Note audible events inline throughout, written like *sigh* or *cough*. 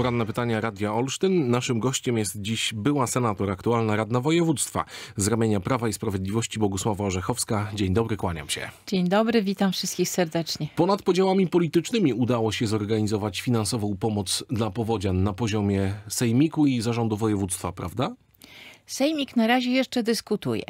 Poranne pytania Radia Olsztyn. Naszym gościem jest dziś była senator, aktualna radna województwa z ramienia Prawa i Sprawiedliwości Bogusława Orzechowska. Dzień dobry, kłaniam się. Dzień dobry, witam wszystkich serdecznie. Ponad podziałami politycznymi udało się zorganizować finansową pomoc dla powodzian na poziomie sejmiku i zarządu województwa, prawda? Sejmik na razie jeszcze dyskutuje.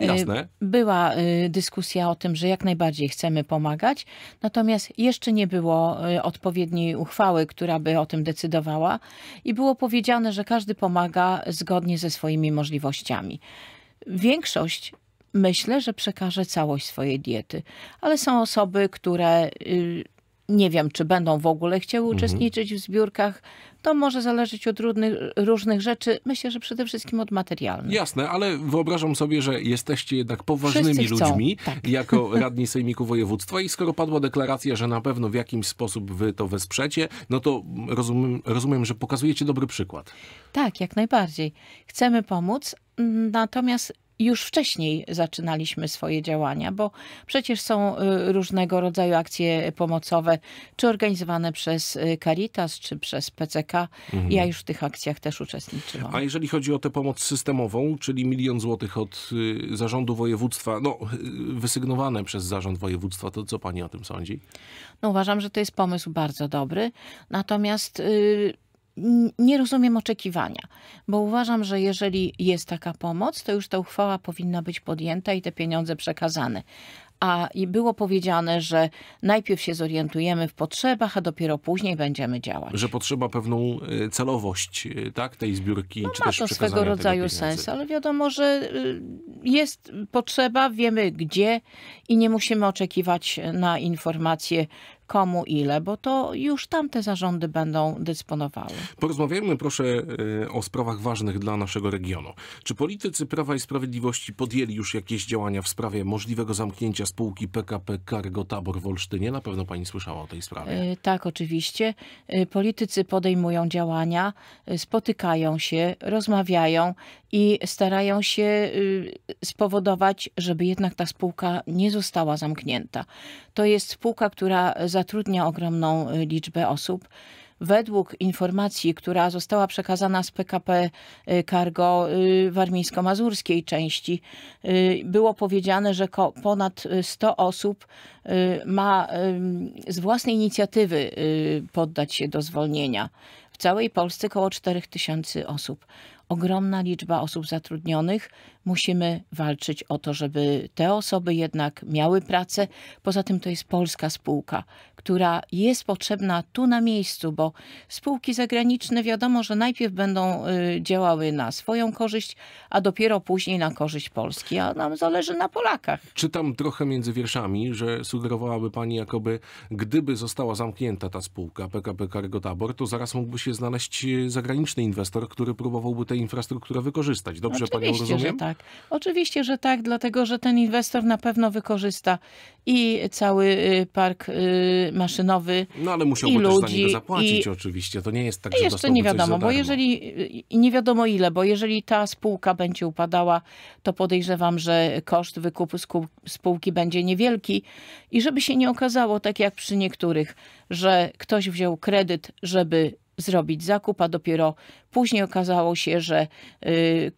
Y, Jasne. Była y, dyskusja o tym, że jak najbardziej chcemy pomagać, natomiast jeszcze nie było y, odpowiedniej uchwały, która by o tym decydowała i było powiedziane, że każdy pomaga zgodnie ze swoimi możliwościami. Większość myślę, że przekaże całość swojej diety, ale są osoby, które nie wiem, czy będą w ogóle chciały mhm. uczestniczyć w zbiórkach. To może zależeć od różnych, różnych rzeczy. Myślę, że przede wszystkim od materialnych. Jasne, ale wyobrażam sobie, że jesteście jednak poważnymi chcą, ludźmi tak. jako *laughs* radni Sejmiku Województwa i skoro padła deklaracja, że na pewno w jakimś sposób wy to wesprzecie, no to rozumiem, rozumiem że pokazujecie dobry przykład. Tak, jak najbardziej. Chcemy pomóc, mm, natomiast już wcześniej zaczynaliśmy swoje działania, bo przecież są y, różnego rodzaju akcje pomocowe, czy organizowane przez y, Caritas, czy przez PCK. Mhm. Ja już w tych akcjach też uczestniczyłam. A jeżeli chodzi o tę pomoc systemową, czyli milion złotych od y, zarządu województwa, no wysygnowane przez zarząd województwa, to co pani o tym sądzi? No uważam, że to jest pomysł bardzo dobry. Natomiast nie rozumiem oczekiwania, bo uważam, że jeżeli jest taka pomoc, to już ta uchwała powinna być podjęta i te pieniądze przekazane. A było powiedziane, że najpierw się zorientujemy w potrzebach, a dopiero później będziemy działać. Że potrzeba pewną y, celowość y, tak, tej zbiórki, no czy ma też to swego rodzaju sens, ale wiadomo, że y, jest potrzeba, wiemy gdzie i nie musimy oczekiwać na informacje komu ile, bo to już tamte zarządy będą dysponowały. Porozmawiajmy proszę y, o sprawach ważnych dla naszego regionu. Czy politycy Prawa i Sprawiedliwości podjęli już jakieś działania w sprawie możliwego zamknięcia spółki PKP Cargo Tabor w Olsztynie? Na pewno pani słyszała o tej sprawie. Y, tak, oczywiście. Y, politycy podejmują działania, spotykają się, rozmawiają i starają się spowodować, żeby jednak ta spółka nie została zamknięta. To jest spółka, która zatrudnia ogromną y, liczbę osób. Według informacji, która została przekazana z PKP y, Cargo y, warmińsko-mazurskiej części, było powiedziane, że ponad 100 osób ma z własnej inicjatywy poddać się do zwolnienia. W całej Polsce około 4 osób ogromna liczba osób zatrudnionych. Musimy walczyć o to, żeby te osoby jednak miały pracę. Poza tym to jest polska spółka, która jest potrzebna tu na miejscu, bo spółki zagraniczne wiadomo, że najpierw będą y, działały na swoją korzyść, a dopiero później na korzyść Polski, a nam zależy na Polakach. Czytam trochę między wierszami, że sugerowałaby pani, jakoby gdyby została zamknięta ta spółka PKP Cargo Tabor, to zaraz mógłby się znaleźć y, zagraniczny inwestor, który próbowałby te tę infrastrukturę wykorzystać. Dobrze Oczywiście, panią rozumiem? Że tak. Oczywiście, że tak, dlatego że ten inwestor na pewno wykorzysta i cały y, park y, maszynowy. No ale musiałby i ludzi, też za niego zapłacić i... oczywiście. To nie jest tak, że Jeszcze nie wiadomo, bo jeżeli nie wiadomo ile, bo jeżeli ta spółka będzie upadała, to podejrzewam, że koszt wykupu spółki będzie niewielki i żeby się nie okazało, tak jak przy niektórych, że ktoś wziął kredyt, żeby zrobić zakup, a dopiero później okazało się, że y,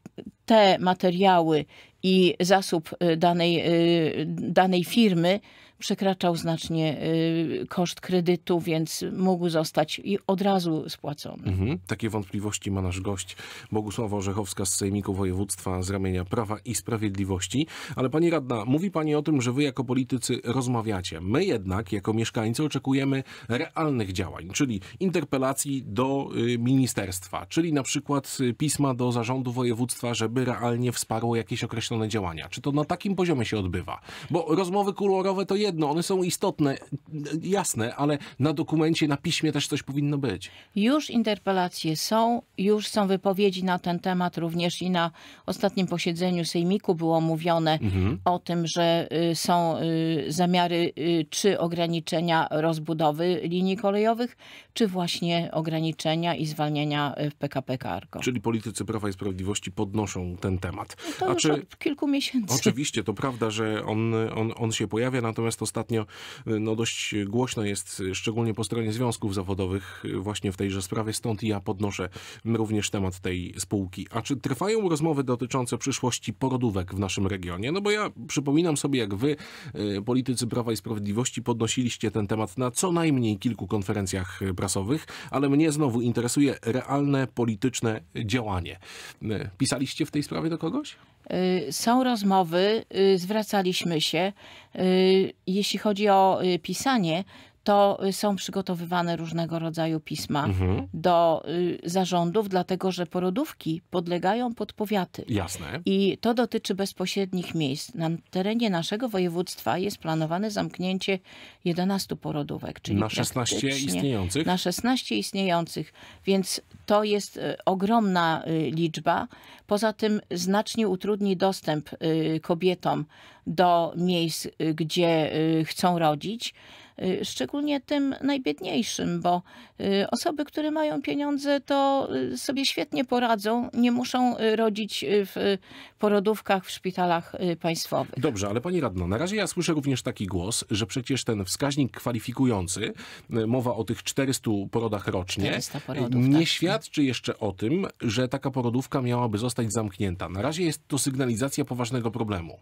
te materiały i zasób y, danej, y, danej firmy przekraczał znacznie y, koszt kredytu, więc mógł zostać i od razu spłacony. Mhm. Takie wątpliwości ma nasz gość Bogusława Orzechowska z Sejmiku Województwa z ramienia Prawa i Sprawiedliwości. Ale pani radna, mówi pani o tym, że wy jako politycy rozmawiacie. My jednak jako mieszkańcy oczekujemy realnych działań, czyli interpelacji do y, ministerstwa, czyli na przykład y, pisma do zarządu województwa, żeby realnie wsparło jakieś określone działania. Czy to na takim poziomie się odbywa? Bo rozmowy kolorowe to jest jedno, one są istotne, jasne, ale na dokumencie, na piśmie też coś powinno być. Już interpelacje są, już są wypowiedzi na ten temat, również i na ostatnim posiedzeniu Sejmiku było mówione mhm. o tym, że y, są y, zamiary y, czy ograniczenia rozbudowy linii kolejowych, czy właśnie ograniczenia i zwalnienia w PKP Cargo. Czyli politycy Prawa i Sprawiedliwości podnoszą ten temat. No to A już czy... od kilku miesięcy. Oczywiście, to prawda, że on, on, on się pojawia, natomiast Natomiast ostatnio y, no, dość głośno jest, y, szczególnie po stronie związków zawodowych, y, właśnie w tejże sprawie, stąd ja podnoszę również temat tej spółki. A czy trwają rozmowy dotyczące przyszłości porodówek w naszym regionie? No bo ja przypominam sobie, jak wy, politycy Prawa i Sprawiedliwości, podnosiliście ten temat na co najmniej kilku konferencjach prasowych, ale mnie znowu interesuje realne polityczne działanie. Pisaliście w tej sprawie do kogoś? Y, są rozmowy, y, zwracaliśmy się. Y, jeśli chodzi o pisanie, to są przygotowywane różnego rodzaju pisma mhm. do y, zarządów, dlatego że porodówki podlegają pod powiaty. Jasne. I to dotyczy bezpośrednich miejsc. Na terenie naszego województwa jest planowane zamknięcie 11 porodówek, czyli na 16 istniejących. Na 16 istniejących, więc to jest y, ogromna y, liczba. Poza tym znacznie utrudni dostęp kobietom do miejsc, gdzie chcą rodzić. Y, szczególnie tym najbiedniejszym, bo y, osoby, które mają pieniądze, to y, sobie świetnie poradzą, nie muszą rodzić w porodówkach, w szpitalach państwowych. Dobrze, ale pani radno, na razie ja słyszę również taki głos, że przecież ten wskaźnik kwalifikujący, mowa o tych 400 porodach rocznie, porodów, nie tak. świadczy jeszcze o tym, że taka porodówka miałaby zostać zamknięta. Na razie jest to sygnalizacja poważnego problemu.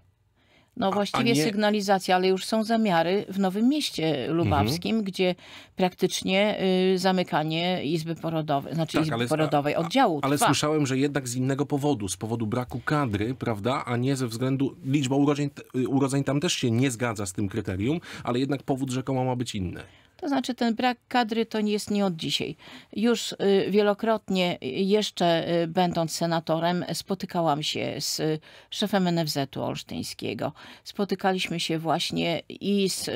No właściwie a, a nie... sygnalizacja, ale już są zamiary w Nowym Mieście Lubawskim, mhm. gdzie praktycznie y, zamykanie izby porodowej, znaczy tak, izby ale, porodowej, oddziału Ale trwa. słyszałem, że jednak z innego powodu, z powodu braku kadry, prawda, a nie ze względu, liczba urodzeń, y, urodzeń tam też się nie zgadza z tym kryterium, ale jednak powód rzekomo ma być inny. To znaczy ten brak kadry to nie jest nie od dzisiaj. Już y, wielokrotnie, jeszcze y, będąc senatorem, spotykałam się z y, szefem NFZ-u olsztyńskiego. Spotykaliśmy się właśnie i z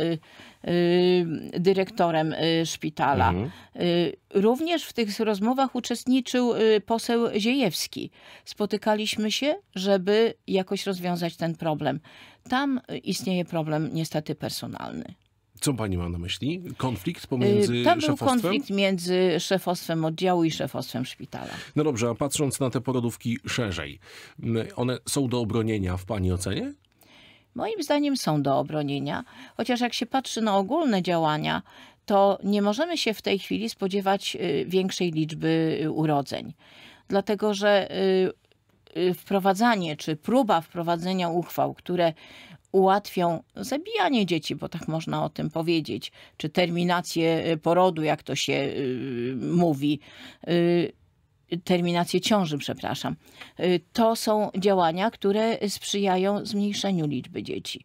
dyrektorem szpitala. Mhm. Również w tych rozmowach uczestniczył poseł Ziejewski. Spotykaliśmy się, żeby jakoś rozwiązać ten problem. Tam istnieje problem niestety personalny. Co pani ma na myśli? Konflikt y, pomiędzy To był konflikt między szefostwem oddziału i szefostwem szpitala. No dobrze, a patrząc na te porodówki szerzej, mm, one są do obronienia w pani ocenie? Moim zdaniem są do obronienia, chociaż jak się patrzy na ogólne działania, to nie możemy się w tej chwili spodziewać y, większej liczby y, urodzeń. Dlatego, że wprowadzanie czy próba wprowadzenia uchwał, które ułatwią zabijanie dzieci, bo tak można o tym powiedzieć, czy terminację e, porodu, jak to się e, mówi. E, terminację ciąży, przepraszam. to są działania, które sprzyjają zmniejszeniu liczby dzieci.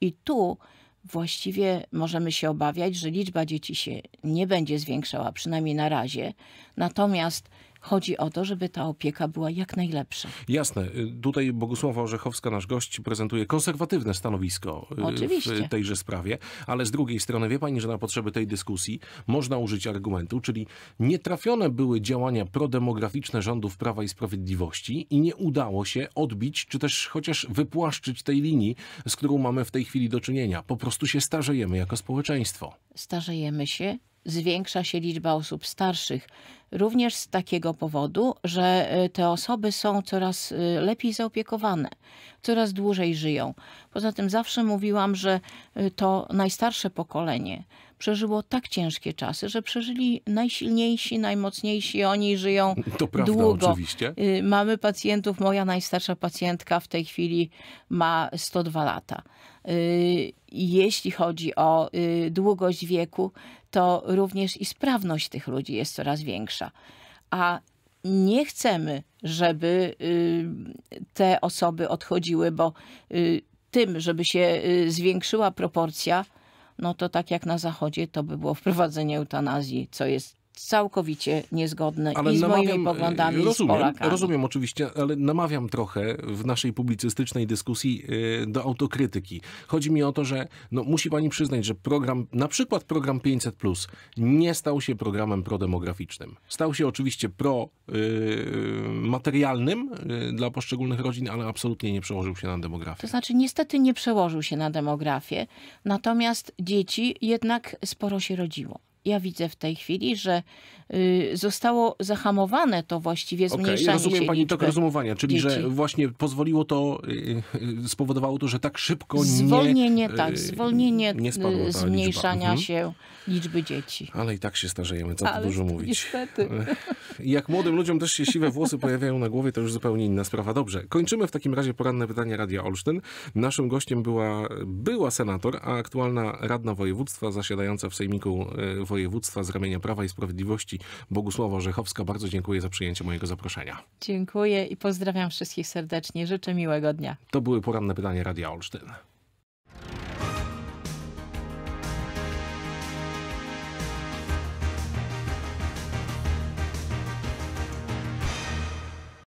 I tu właściwie możemy się obawiać, że liczba dzieci się nie będzie zwiększała, przynajmniej na razie. Natomiast Chodzi o to, żeby ta opieka była jak najlepsza. Jasne. Tutaj Bogusława Orzechowska, nasz gość, prezentuje konserwatywne stanowisko y, Oczywiście. w tejże sprawie, ale z drugiej strony wie pani, że na potrzeby tej dyskusji można użyć argumentu, czyli nietrafione były działania prodemograficzne rządów Prawa i Sprawiedliwości i nie udało się odbić, czy też chociaż wypłaszczyć tej linii, z którą mamy w tej chwili do czynienia. Po prostu się starzejemy jako społeczeństwo. Starzejemy się, zwiększa się liczba osób starszych. Również z takiego powodu, że y, te osoby są coraz y, lepiej zaopiekowane, coraz dłużej żyją. Poza tym zawsze mówiłam, że y, to najstarsze pokolenie przeżyło tak ciężkie czasy, że przeżyli najsilniejsi, najmocniejsi, oni żyją to prawda, długo. Oczywiście. Mamy pacjentów, moja najstarsza pacjentka w tej chwili ma 102 lata. Jeśli chodzi o długość wieku, to również i sprawność tych ludzi jest coraz większa większa. A nie chcemy, żeby y, te osoby odchodziły, bo y, tym, żeby się y, zwiększyła proporcja, no to tak jak na Zachodzie, to by było wprowadzenie eutanazji, co jest całkowicie niezgodne ale e, i z namawiam, moimi poglądami rozumiem, z Rozumiem oczywiście, ale namawiam trochę w naszej publicystycznej dyskusji e, do autokrytyki. Chodzi mi o to, że no, musi pani przyznać, że program, na przykład program 500 Plus nie stał się programem prodemograficznym. Stał się oczywiście pro yy, materialnym dla poszczególnych rodzin, ale absolutnie nie przełożył się na demografię. To znaczy niestety nie przełożył się na demografię, natomiast dzieci jednak sporo się rodziło ja widzę w tej chwili, że y, zostało zahamowane to właściwie zmniejszanie okay, dzieci. rozumiem się pani to tok rozumowania, czyli dzieci. że właśnie pozwoliło to, y, y, spowodowało to, że tak szybko tak, zwolnienie, nie... tak, zwolnienie tak, zwolnienie zmniejszania liczba. Mhm. się liczby dzieci. Ale i tak się starzejemy, co tu dużo mówić. Niestety. *laughs* Jak młodym ludziom też się siwe włosy pojawiają na głowie, to już zupełnie inna sprawa. Dobrze, kończymy w takim razie poranne pytanie Radia Olsztyn. Naszym gościem była, była senator, a aktualna radna województwa zasiadająca w Sejmiku Województwa województwa z ramienia Prawa i Sprawiedliwości Bogusława Orzechowska. Bardzo dziękuję za przyjęcie mojego zaproszenia. Dziękuję i pozdrawiam wszystkich serdecznie. Życzę miłego dnia. To były poranne pytania Radia Olsztyn.